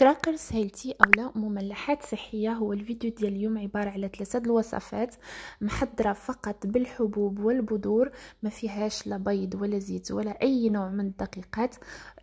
كراكرز هيلتي او لا مملحات صحيه هو الفيديو ديال اليوم عباره على ثلاثه الوصفات محضره فقط بالحبوب والبذور ما فيهاش لا بيض ولا زيت ولا اي نوع من الدقيقات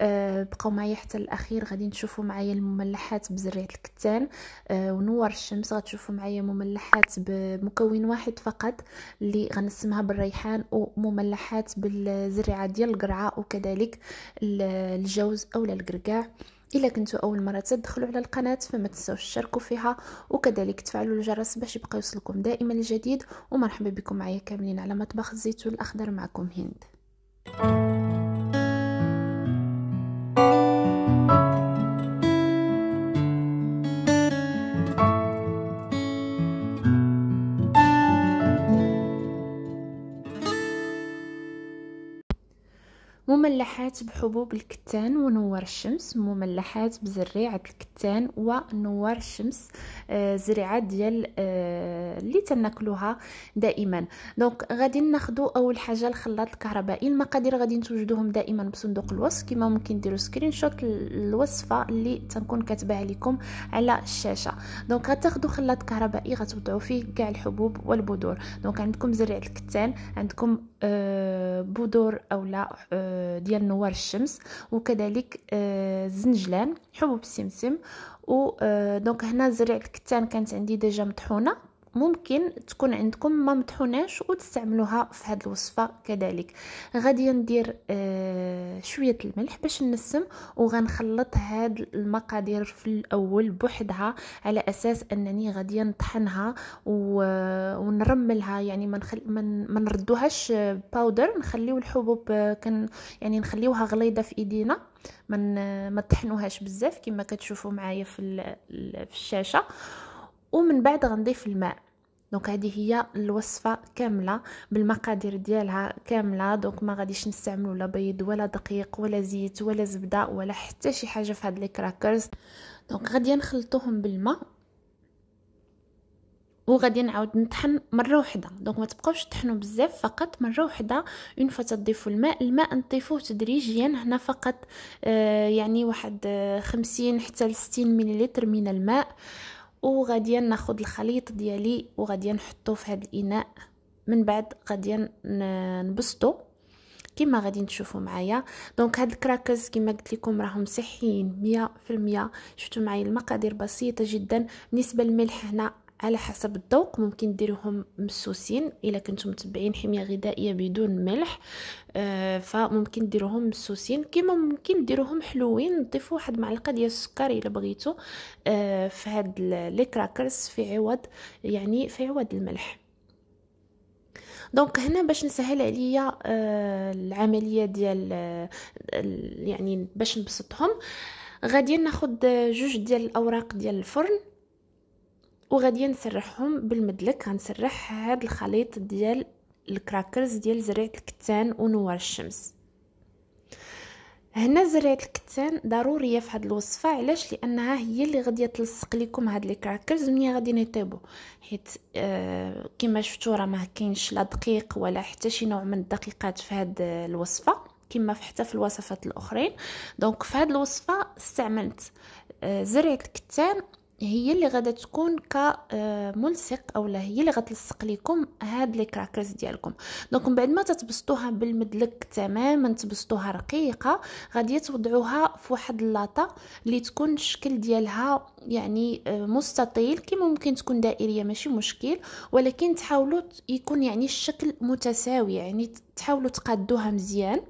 آه، بقاو معايا حتى الاخير غادي نشوفوا معايا المملحات بزريعه الكتان آه، ونور الشمس غتشوفوا معايا مملحات بمكون واحد فقط اللي غنسمها بالريحان ومملحات بالزريعه ديال القرعه وكذلك الجوز او القرقاع الا كنتو اول مره تدخلوا على القناه فما تنساوش تشاركوا فيها وكذلك تفعلوا الجرس باش يبقى يوصلكم دائما الجديد ومرحبا بكم معايا كاملين على مطبخ الزيتون الاخضر معكم هند مملحات بحبوب الكتان ونور الشمس مملحات بزريعه الكتان ونور الشمس آه، زريعه ديال آه، اللي تناكلوها دائما دونك غادي ناخدو اول حاجه الخلاط الكهربائي المقادير غادي نتوجدوهم دائما بصندوق الوصف كما ممكن ديروا سكرين شوت الوصفه اللي تنكون كاتباها لكم على الشاشه دونك غتاخذوا خلاط كهربائي غتوضعوا فيه كاع الحبوب والبذور دونك عندكم زريعه الكتان عندكم آه بذور اولا آه ديال نوار الشمس وكذلك الزنجلان آه، حبوب السمسم و آه، دونك هنا زرعت الكتان كانت عندي ديجا مطحونه ممكن تكون عندكم ما مطحوناش وتستعملوها في هذه الوصفه كذلك غادي ندير آه شويه الملح باش نسم وغنخلط هاد المقادير في الاول بوحدها على اساس انني غادي نطحنها آه، ونرملها يعني ما نخل... ما نردوهاش باودر آه، نخليو الحبوب آه، كن يعني نخليوها غليظه في ايدينا ما ما بزاف كما كتشوفوا معايا في, ال... في الشاشه ومن بعد غنضيف الماء دونك هذه هي الوصفه كامله بالمقادير ديالها كامله دونك ما غاديش نستعملوا لا بيض ولا دقيق ولا زيت ولا زبده ولا حتى شي حاجه في هاد لي كراكرز دونك غادي نخلطوهم بالماء وغادي نعاود نطحن مره وحده دونك ما تبقاوش تطحنوا بزاف فقط مره وحده اون فوا تضيفوا الماء الماء نضيفوه تدريجيا هنا فقط آه يعني واحد 50 حتى ل 60 مليلتر من الماء وغادي ناخد الخليط ديالي وغادي نحطو في هذا الاناء من بعد غادي نبسطو كما غادي تشوفوا معايا دونك هاد الكراكرز كما قلت لكم راهم صحيين 100% شفتوا معايا المقادير بسيطه جدا بالنسبه للملح هنا على حسب الذوق ممكن ديروهم مسوسين الا كنتم متبعين حميه غذائيه بدون ملح آه، فممكن ديروهم مسوسين كما ممكن ديروهم حلوين نضيفوا واحد معلقه ديال السكر الا بغيتو آه، في هاد لي كراكرز في عوض يعني في عوض الملح دونك هنا باش نسهل عليا آه، العمليه ديال يعني باش نبسطهم غادي ناخد جوج ديال الاوراق ديال الفرن وغادي نسرحهم بالمدلك غنسرح هاد الخليط ديال الكراكرز ديال زريعه الكتان ونوار الشمس هنا زريعه الكتان ضروريه في هاد الوصفه علاش لانها هي اللي غادي تلصق لكم هاد لي كراكرز ملي غادي يطيبوا حيت آه كما شفتوا راه ما كاينش لا دقيق ولا حتى شي نوع من الدقيقات في هاد الوصفه كما حتى في الوصفات الاخرين دونك في هاد الوصفه استعملت آه زريعه الكتان هي اللي غادا تكون كملصق آه، اولا هي اللي غتلصق لكم هاد لي كراكرز ديالكم دونك من بعد ما تتبسطوها بالمدلك تماما تبسطوها رقيقه غادي توضعوها في واحد اللاطه اللي تكون الشكل ديالها يعني آه، مستطيل كي ممكن تكون دائريه ماشي مشكل ولكن تحاولوا يكون يعني الشكل متساوي يعني تحاولوا تقادوها مزيان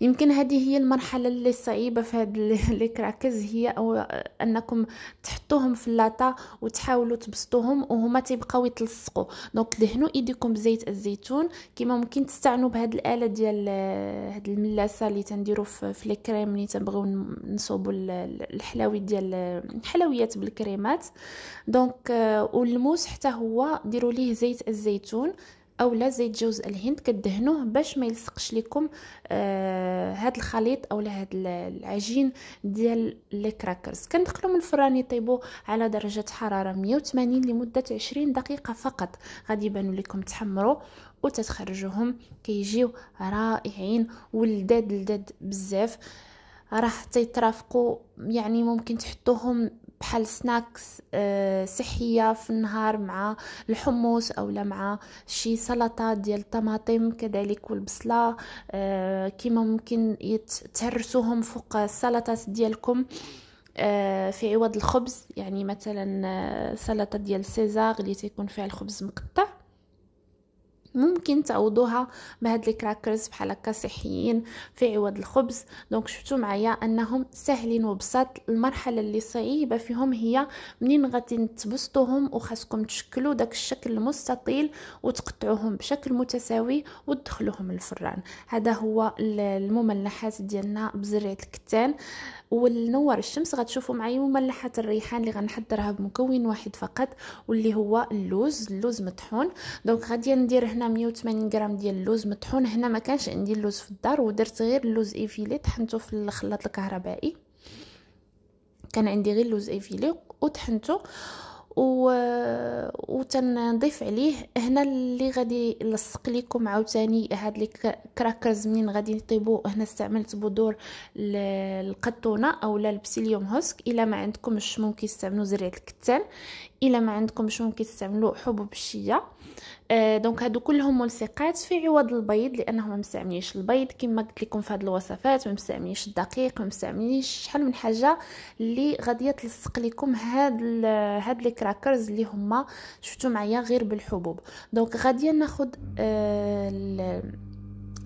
يمكن هذه هي المرحله اللي صعيبه في هاد لي كراكز هي او انكم تحطوهم في اللاطه وتحاولوا تبسطوهم وهما تيبقاو يتلصقوا دونك دهنوا ايديكم بزيت الزيتون كما ممكن تستعنوا بهاد الاله ديال هاد الملاسه اللي تنديروا في لي كريم اللي تنبغيو نصوبوا الحلاوي ديال الحلويات بالكريمات دونك آه، والموس حتى هو ديروا ليه زيت الزيتون اولا زيت جوز الهند كدهنوه باش ما يلصقش لكم آه هاد الخليط اولا هاد العجين ديال لي كراكرز كندخلو من الفران يطيبو على درجه حراره 180 لمده 20 دقيقه فقط غادي يبانوا لكم تحمروا وتتخرجوهم كيجيو رائعين ولداد لداد بزاف راه تيترافقوا يعني ممكن تحطوهم بحال سناكس آه، صحية في النهار مع الحمص أو مع شي سلطة ديال الطماطم كذلك والبصلة آه، كيما ممكن تهرسوهم فوق السلطات ديالكم آه، في عوض الخبز يعني مثلا سلطه ديال سيزار اللي تيكون فيها الخبز مقطع ممكن تعوضوها بهاد الكراكرز بحال هكا صحيين في عوض الخبز دونك شفتوا معايا انهم ساهلين وبساط المرحله اللي صعيبه فيهم هي منين غادي تبسطوهم وخاصكم تشكلوا داك الشكل المستطيل وتقطعوهم بشكل متساوي وتدخلوهم الفران هذا هو المملحات ديالنا بزرعه الكتان والنور الشمس غتشوفوا معايا مملحه الريحان اللي غنحضرها بمكون واحد فقط واللي هو اللوز اللوز مطحون دونك غادي ندير هنا 180 غرام ديال اللوز مطحون هنا ما كانش عندي اللوز في الدار ودرت غير اللوز ايفيلي طحنته في الخلاط الكهربائي كان عندي غير اللوز ايفيلي وطحنته و... وتنضيف عليه هنا اللي غادي يلصق لكم عاوتاني هاد لي كراكرز منين غادي يطيبوا هنا استعملت بذور القطونه اولا البسيليوم هوسك الا ما عندكمش ممكن تستعملوا زريعه الكتان الا ما عندكمش ممكن تستعملوا حبوب الشيا آه دونك هادو كلهم ملصقات في عوض البيض لانه ما مستعملينش البيض كما قلت لكم في هاد الوصفات ما مستعملينش الدقيق ما مستعملينش شحال من حاجه اللي غادي تلصق لكم هاد ال هاد لي كراكرز اللي هما شفتوا معايا غير بالحبوب دونك غادي ناخذ آه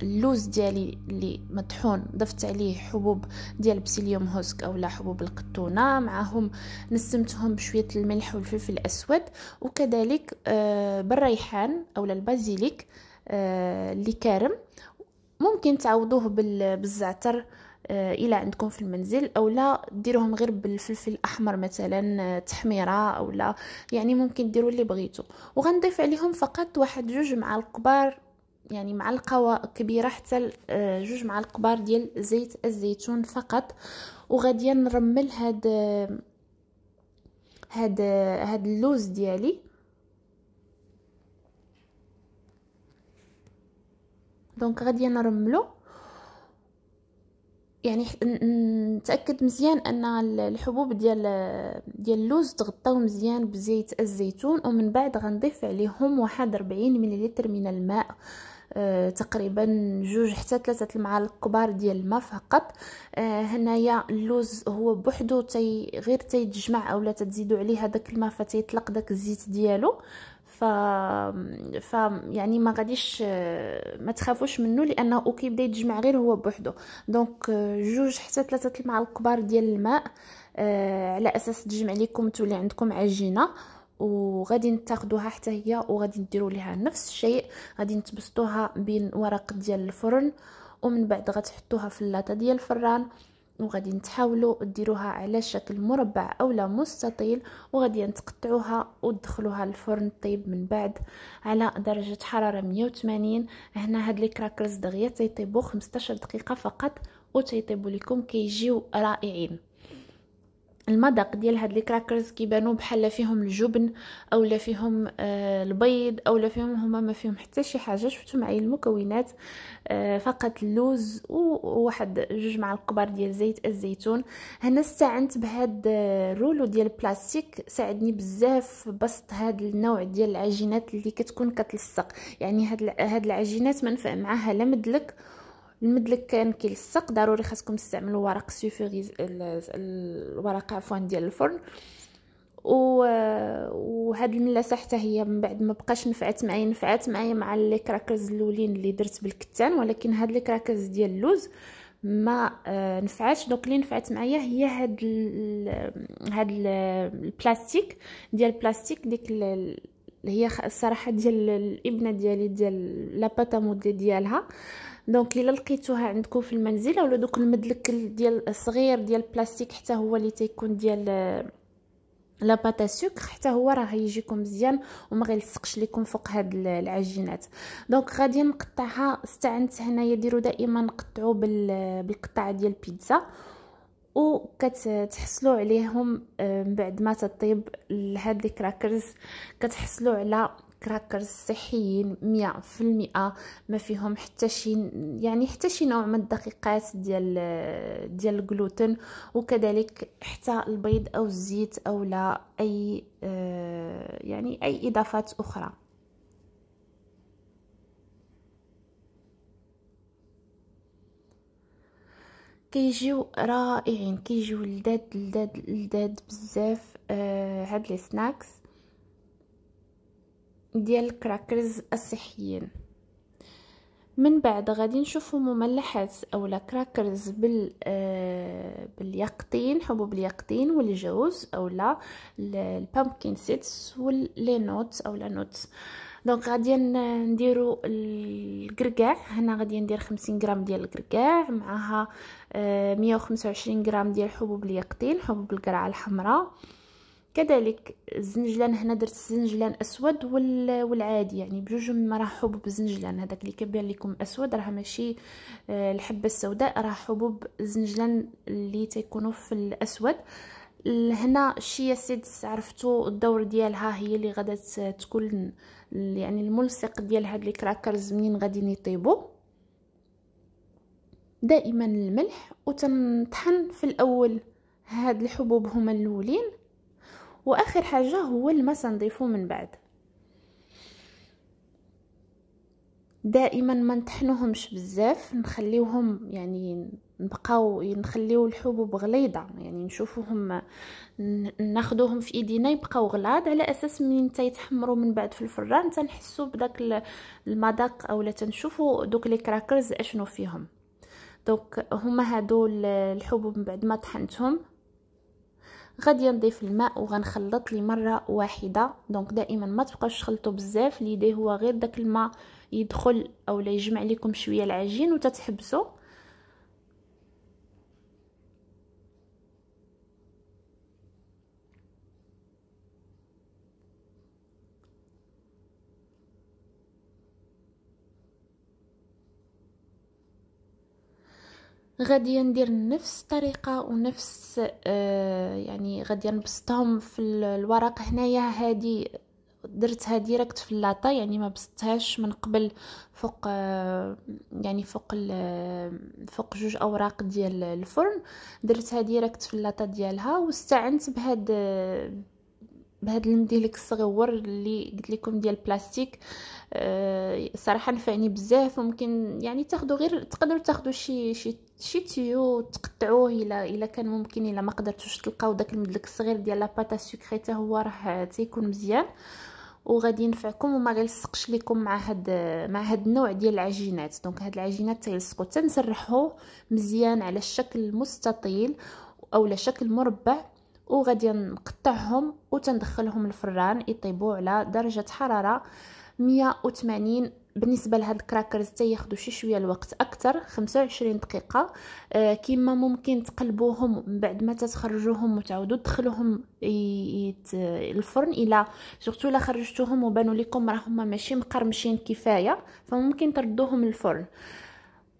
اللوز ديالي اللي مطحون ضفت عليه حبوب ديال بسيليوم هوسك اولا حبوب القطونه معهم نسمتهم بشويه الملح والفلفل الاسود وكذلك آه، بالريحان اولا البازيليك آه، اللي كارم ممكن تعوضوه بالزعتر آه، الى عندكم في المنزل اولا ديروهم غير بالفلفل الاحمر مثلا تحميره اولا يعني ممكن ديروا اللي بغيتو وغنضيف عليهم فقط واحد جوج معالق كبار يعني معلقه كبيره حتى آه، جوج معالق كبار ديال زيت الزيتون فقط وغادي نرمل هاد آه، هاد آه، هاد اللوز ديالي دونك غادي نرملو يعني نتاكد مزيان ان الحبوب ديال ديال اللوز تغطاو مزيان بزيت الزيتون ومن بعد غنضيف عليهم واحد 40 مليلتر من الماء آه، تقريبا جوج حتى ثلاثة المعالق كبار ديال الماء فقط آه، هنايا اللوز هو بوحدو تي غير تيتجمع اولا تزيدوا عليه هذاك الماء فتيطلق داك الزيت ديالو ف... ف يعني ما غاديش آه، ما تخافوش منه لانه كيبدا يتجمع غير هو بوحدو دونك جوج حتى ثلاثه المعالق كبار ديال الماء على اساس تجمع لكم تولي عندكم عجينه وغادي نتاخدوها حتى هي وغادي نديروا لها نفس الشيء غادي نتبسطوها بين ورق ديال الفرن ومن بعد غتحطوها في اللاطه ديال الفران وغادي نتحاولوا ديروها على شكل مربع اولا مستطيل وغادي نتقطعوها وتدخلوها الفرن طيب من بعد على درجه حراره 180 هنا هاد لي كراكرز دغيا تيطيبوا 15 دقيقه فقط وتيطيبوا لكم كيجيو رائعين المذاق ديال هاد لي كراكرز كيبانو بحال لا فيهم الجبن او لا فيهم آه البيض او لا فيهم هما ما فيهم حتى شي حاجه شفتو معايا المكونات آه فقط اللوز وواحد جوج معالق كبار ديال زيت الزيتون هنا استعنت بهاد الرولو آه، ديال البلاستيك ساعدني بزاف بسط هاد النوع ديال العجينات اللي كتكون كتلصق يعني هاد هاد العجينات ما نفع معاها لا مدلك المدلك كان كيلصق ضروري خاصكم تستعملوا ورق سوفيغيز الورق عفوا ديال الفرن و وهاد الملاسه حتى هي من بعد ما بقاش نفعت معايا نفعت معايا مع لي كراكرز الاولين اللي درت بالكتان ولكن هاد لي كراكرز ديال اللوز ما آه، نفعاش دونك اللي نفعت معايا هي هاد ال هاد ال البلاستيك ديال البلاستيك ديك اللي هي الصراحه ديال الابنه ديالي ديال لاباتا مودي ديالها آه دونك الا لقيتوها عندكم في المنزل اولا دوك المدلك ديال الصغير ديال البلاستيك حتى هو اللي تيكون ديال آه، لا باتا سكر حتى هو راه يجيكم مزيان وما غيلصقش لكم فوق هاد العجينات دونك غادي نقطعها استعنت هنايا ديروا دائما نقطعوا بالقطع ديال البيتزا وكتحصلوا عليهم آه، بعد ما تطيب هاد الكراكرز كتحصلوا على كراكرز صحيين مية في المئة ما فيهم حتى شي يعني حتى شي نوع من الدقيقات ديال ديال الجلوتين وكذلك حتى البيض او الزيت او لا اي آه، يعني اي اضافات اخرى كيجيو رائعين كيجيو لذاد لذاد لذاد بزاف آه هاد لي سناكس ديال الكراكرز الصحيين من بعد غادي نشوفوا مملحات اولا كراكرز بال آه باليقطين حبوب اليقطين والجوز اولا البامكين سيتس واللينوت اولا نوت دونك غادي نديرو الكركاع هنا غادي ندير 50 غرام ديال الكركاع معها آه 125 غرام ديال حبوب اليقطين حبوب القرعه الحمراء كذلك الزنجلان هنا درت الزنجلان اسود والعادي يعني بجوج راه حبوب الزنجلان هذاك اللي كبير لكم اسود راه ماشي آه، الحبه السوداء راه حبوب الزنجلان اللي تيكونوا في الاسود هنا الشيا سيدس عرفتوا الدور ديالها هي اللي غادا تكون يعني الملصق ديال هاد الكراكرز منين غادي يطيبوا دائما الملح وتنطحن في الاول هاد الحبوب هما الاولين واخر حاجه هو الماء نضيفوه من بعد دائما ما نطحنوهمش بزاف نخليوهم يعني نبقاو نخليو الحبوب غليظه يعني نشوفوهم ناخدوهم في ايدينا يبقاو غلاض على اساس منين تيتحمروا من بعد في الفران تنحسوا بداك المذاق اولا تنشوفوا دوك لي كراكرز اشنو فيهم دوك هما هادو الحبوب من بعد ما طحنتهم غادي نضيف الماء وغنخلط لي مره واحده دونك دائما ما تبقاش تخلطوا بزاف ليدي هو غير داك الماء يدخل او لا يجمع لكم شويه العجين وتتحبسوا غادي ندير نفس الطريقه ونفس آه يعني غادي نبسطهم في الورق هنايا هادي درتها ديريكت في اللاطه يعني ما بسطهاش من قبل فوق آه، يعني فوق فوق جوج اوراق ديال الفرن درتها ديريكت في اللاطه ديالها واستعنت بهاد بهاد المديلك الصغيور اللي قلت لكم ديال بلاستيك آه، صراحه نفعني بزاف ممكن يعني تاخذوا غير تقدروا تاخذوا شي شي شتيو تقطعوه الا الا كان ممكن الا ما قدرتوش تلقاو داك المدلك الصغير ديال لاباتا سكري حتى هو راه تيكون مزيان وغادي ينفعكم وما غيلصقش لكم مع هاد مع هاد النوع ديال العجينات دونك هاد العجينات تيلصقوا تنسرحوه مزيان على الشكل مستطيل او شكل مربع وغادي نقطعهم وتندخلهم الفران يطيبوا على درجه حراره 180 بالنسبه لهاد الكراكرز تياخذوا شي شويه الوقت اكثر 25 دقيقه آه كيما ممكن تقلبوهم من بعد ما تتخرجوهم وتعاودوا تدخلوهم الفرن الى سورتو الا خرجتوهم وبانوا لكم راهم ماشي مقرمشين كفايه فممكن تردوهم الفرن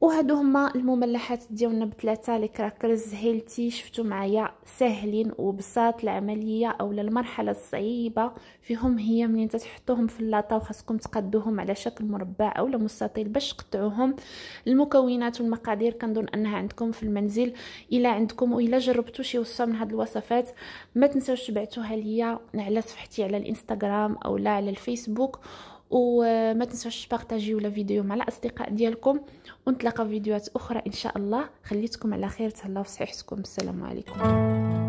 وهادو هما المملحات ديالنا بثلاثه لي كراكرز هيلتي شفتو معايا ساهلين وبساط العمليه اولا المرحله الصعيبه فيهم هي منين تتحطوهم في اللاطه وخاصكم تقادوهم على شكل مربع اولا مستطيل باش تقطعوهم المكونات والمقادير كنظن انها عندكم في المنزل الا عندكم والا جربتو شي وصفه من هاد الوصفات ما تنساوش تبعتوها ليا على صفحتي على الانستغرام اولا على الفيسبوك وما آه، تنسوش بارطاجيو لا فيديو مع الاصدقاء ديالكم ونتلاقاو فيديوهات اخرى ان شاء الله خليتكم على خير تهلاو في صحتكم السلام عليكم